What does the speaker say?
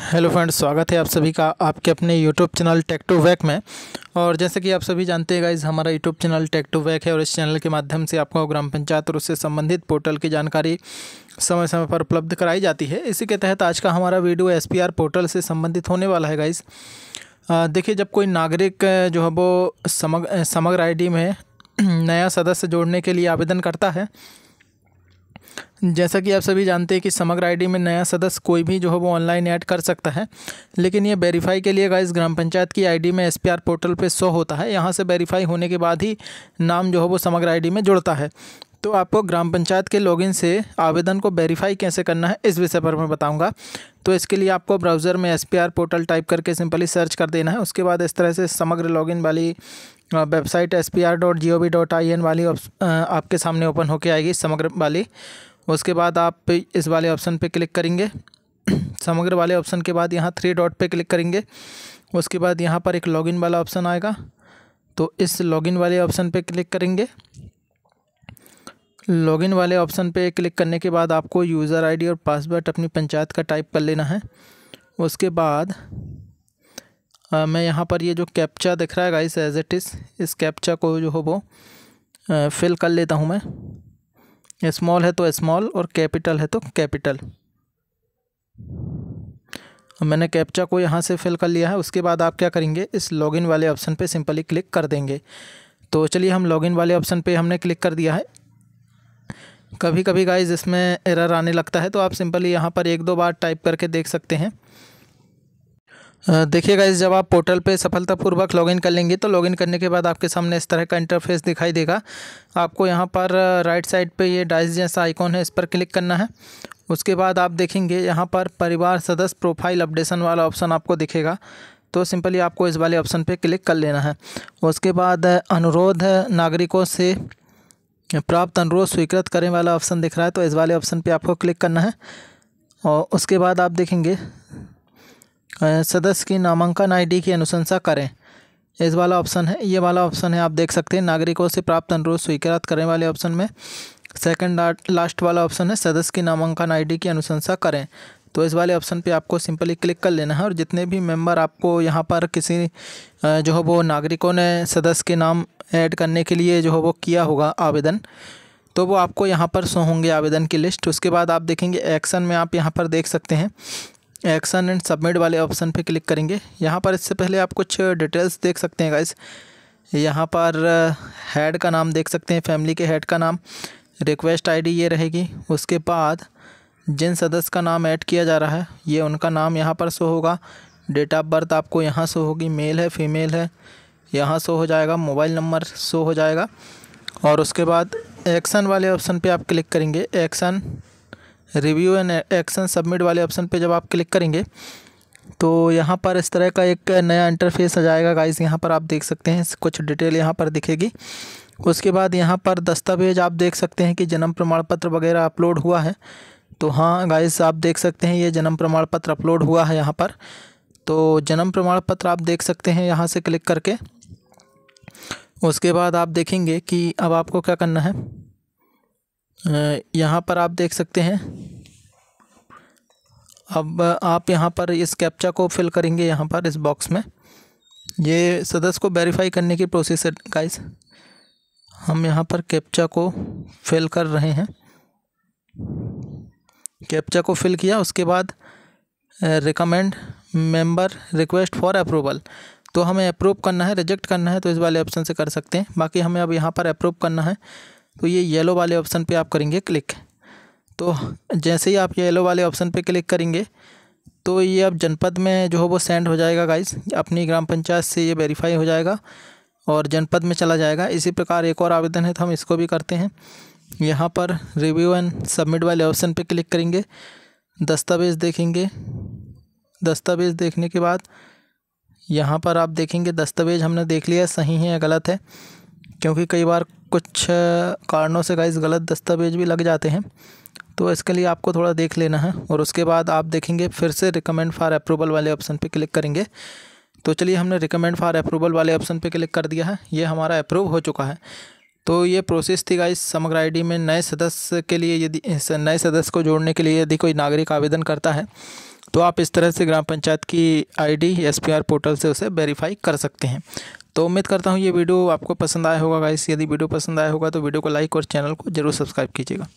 hello friends स्वागत है आप सभी का आपके अपने YouTube channel tech to wack में और जैसे कि आप सभी जानते हैं गाइज हमारा YouTube channel tech to wack है और इस चैनल के माध्यम से आपको ग्राम पंचायत और उससे संबंधित पोर्टल की जानकारी समय समय पर उपलब्ध कराई जाती है इसी के तहत आज का हमारा वीडियो एस पोर्टल से संबंधित होने वाला है गाइज़ देखिए जब कोई नागरिक जो है वो समग्र समग्र आई में नया सदस्य जोड़ने के लिए आवेदन करता है जैसा कि आप सभी जानते हैं कि समग्र आईडी में नया सदस्य कोई भी जो है वो ऑनलाइन ऐड कर सकता है लेकिन ये वेरीफाई के लिए गाइस ग्राम पंचायत की आईडी में एसपीआर पोर्टल पे शो होता है यहाँ से वेरीफाई होने के बाद ही नाम जो है वो समग्र आईडी में जुड़ता है तो आपको ग्राम पंचायत के लॉगिन से आवेदन को वेरीफाई कैसे करना है इस विषय पर मैं बताऊंगा तो इसके लिए आपको ब्राउज़र में एस पोर्टल टाइप करके सिंपली सर्च कर देना है उसके बाद इस तरह से समग्र लॉगिन वाली website S P R dot G O V dot I N वाली आपके सामने ओपन होके आएगी समग्र वाली उसके बाद आप इस वाले ऑप्शन पे क्लिक करेंगे समग्र वाले ऑप्शन के बाद यहाँ थ्री डॉट पे क्लिक करेंगे उसके बाद यहाँ पर एक लॉगिन वाला ऑप्शन आएगा तो इस लॉगिन वाले ऑप्शन पे क्लिक करेंगे लॉगिन वाले ऑप्शन पे क्लिक करने के बाद आपको यूज़र आईडी और पासवर्ड अपनी पंचायत का टाइप कर लेना है उसके बाद आ, मैं यहाँ पर ये जो कैप्चा दिख रहा है गाइस एज इट इज़ इस कैप्चा को जो हो वो फिल कर लेता हूँ मैं स्मॉल है तो स्मॉल और कैपिटल है तो कैपिटल मैंने कैप्चा को यहाँ से फिल कर लिया है उसके बाद आप क्या करेंगे इस लॉगिन वाले ऑप्शन पे सिंपली क्लिक कर देंगे तो चलिए हम लॉगिन वाले ऑप्शन पे हमने क्लिक कर दिया है कभी कभी गाइज इसमें एरर आने लगता है तो आप सिंपली यहाँ पर एक दो बार टाइप करके देख सकते हैं देखिएगा इस जब आप पोर्टल पे सफलतापूर्वक लॉगिन कर लेंगे तो लॉगिन करने के बाद आपके सामने इस तरह का इंटरफेस दिखाई देगा आपको यहाँ पर राइट साइड पे ये डाइस जैसा आइकॉन है इस पर क्लिक करना है उसके बाद आप देखेंगे यहाँ पर परिवार सदस्य प्रोफाइल अपडेशन वाला ऑप्शन आपको दिखेगा तो सिंपली आपको इस वाले ऑप्शन पर क्लिक कर लेना है उसके बाद अनुरोध नागरिकों से प्राप्त अनुरोध स्वीकृत करें वाला ऑप्शन दिख रहा है तो इस वाले ऑप्शन पर आपको क्लिक करना है और उसके बाद आप देखेंगे सदस्य की नामांकन आईडी की अनुशंसा करें इस वाला ऑप्शन है ये वाला ऑप्शन है आप देख सकते हैं नागरिकों से प्राप्त अनुरोध स्वीकृत करने वाले ऑप्शन में सेकंड लास्ट वाला ऑप्शन है सदस्य की नामांकन आईडी की अनुशंसा करें तो इस वाले ऑप्शन पे आपको सिंपली क्लिक कर लेना है और जितने भी मेंबर आपको यहाँ पर किसी जो है वो नागरिकों ने सदस्य के नाम ऐड करने के लिए जो है वो किया होगा आवेदन तो वो आपको यहाँ पर सो होंगे आवेदन की लिस्ट उसके बाद आप देखेंगे एक्शन में आप यहाँ पर देख सकते हैं एक्शन एंड सबमिट वाले ऑप्शन पे क्लिक करेंगे यहाँ पर इससे पहले आप कुछ डिटेल्स देख सकते हैं गाइस यहाँ पर हेड uh, का नाम देख सकते हैं फैमिली के हेड का नाम रिक्वेस्ट आईडी ये रहेगी उसके बाद जिन सदस्य का नाम ऐड किया जा रहा है ये उनका नाम यहाँ पर शो होगा डेट ऑफ बर्थ आपको यहाँ शो होगी मेल है फीमेल है यहाँ शो हो जाएगा मोबाइल नंबर शो हो जाएगा और उसके बाद एक्शन वाले ऑप्शन पर आप क्लिक करेंगे action review and action submit वाले ऑप्शन पे जब आप क्लिक करेंगे तो यहाँ पर इस तरह का एक नया इंटरफेस आ जाएगा गाइस यहाँ पर आप देख सकते हैं कुछ डिटेल यहाँ पर दिखेगी उसके बाद यहाँ पर दस्तावेज आप देख सकते हैं कि जन्म प्रमाण पत्र वगैरह अपलोड हुआ है तो हाँ गाइस आप देख सकते हैं ये जन्म प्रमाण पत्र अपलोड हुआ है यहाँ पर तो जन्म प्रमाण पत्र आप देख सकते हैं यहाँ से क्लिक करके उसके बाद आप देखेंगे कि अब आपको क्या करना है यहाँ पर आप देख सकते हैं अब आप यहाँ पर इस कैप्चा को फिल करेंगे यहाँ पर इस बॉक्स में ये सदस्य को वेरीफाई करने की प्रोसेस है गाइस हम यहाँ पर कैप्चा को फिल कर रहे हैं कैप्चा को फिल किया उसके बाद recommend member request for approval तो हमें अप्रूव करना है रिजेक्ट करना है तो इस वाले ऑप्शन से कर सकते हैं बाकी हमें अब यहाँ पर अप्रूव करना है तो ये येलो वाले ऑप्शन पे आप करेंगे क्लिक तो जैसे ही आप येलो वाले ऑप्शन पे क्लिक करेंगे तो ये अब जनपद में जो है वो सेंड हो जाएगा गाइस अपनी ग्राम पंचायत से ये वेरीफाई हो जाएगा और जनपद में चला जाएगा इसी प्रकार एक और आवेदन है तो हम इसको भी करते हैं यहाँ पर रिव्यू एंड सबमिट वाले ऑप्शन पर क्लिक करेंगे दस्तावेज़ देखेंगे दस्तावेज़ देखने के बाद यहाँ पर आप देखेंगे दस्तावेज़ हमने देख लिया सही है या गलत है क्योंकि कई बार कुछ कारणों से गाइज़ गलत दस्तावेज भी लग जाते हैं तो इसके लिए आपको थोड़ा देख लेना है और उसके बाद आप देखेंगे फिर से रिकमेंड फॉर अप्रूवल वाले ऑप्शन पे क्लिक करेंगे तो चलिए हमने रिकमेंड फॉर अप्रूवल वाले ऑप्शन पे क्लिक कर दिया है ये हमारा अप्रूव हो चुका है तो ये प्रोसेस थी गाइस समग्र आईडी में नए सदस्य के लिए यदि नए सदस्य को जोड़ने के लिए यदि कोई नागरिक आवेदन करता है तो आप इस तरह से ग्राम पंचायत की आईडी एसपीआर पोर्टल से उसे वेरीफाई कर सकते हैं तो उम्मीद करता हूँ ये वीडियो आपको पसंद आया होगा गाइस यदि वीडियो पसंद आया होगा तो वीडियो को लाइक और चैनल को जरूर सब्सक्राइब कीजिएगा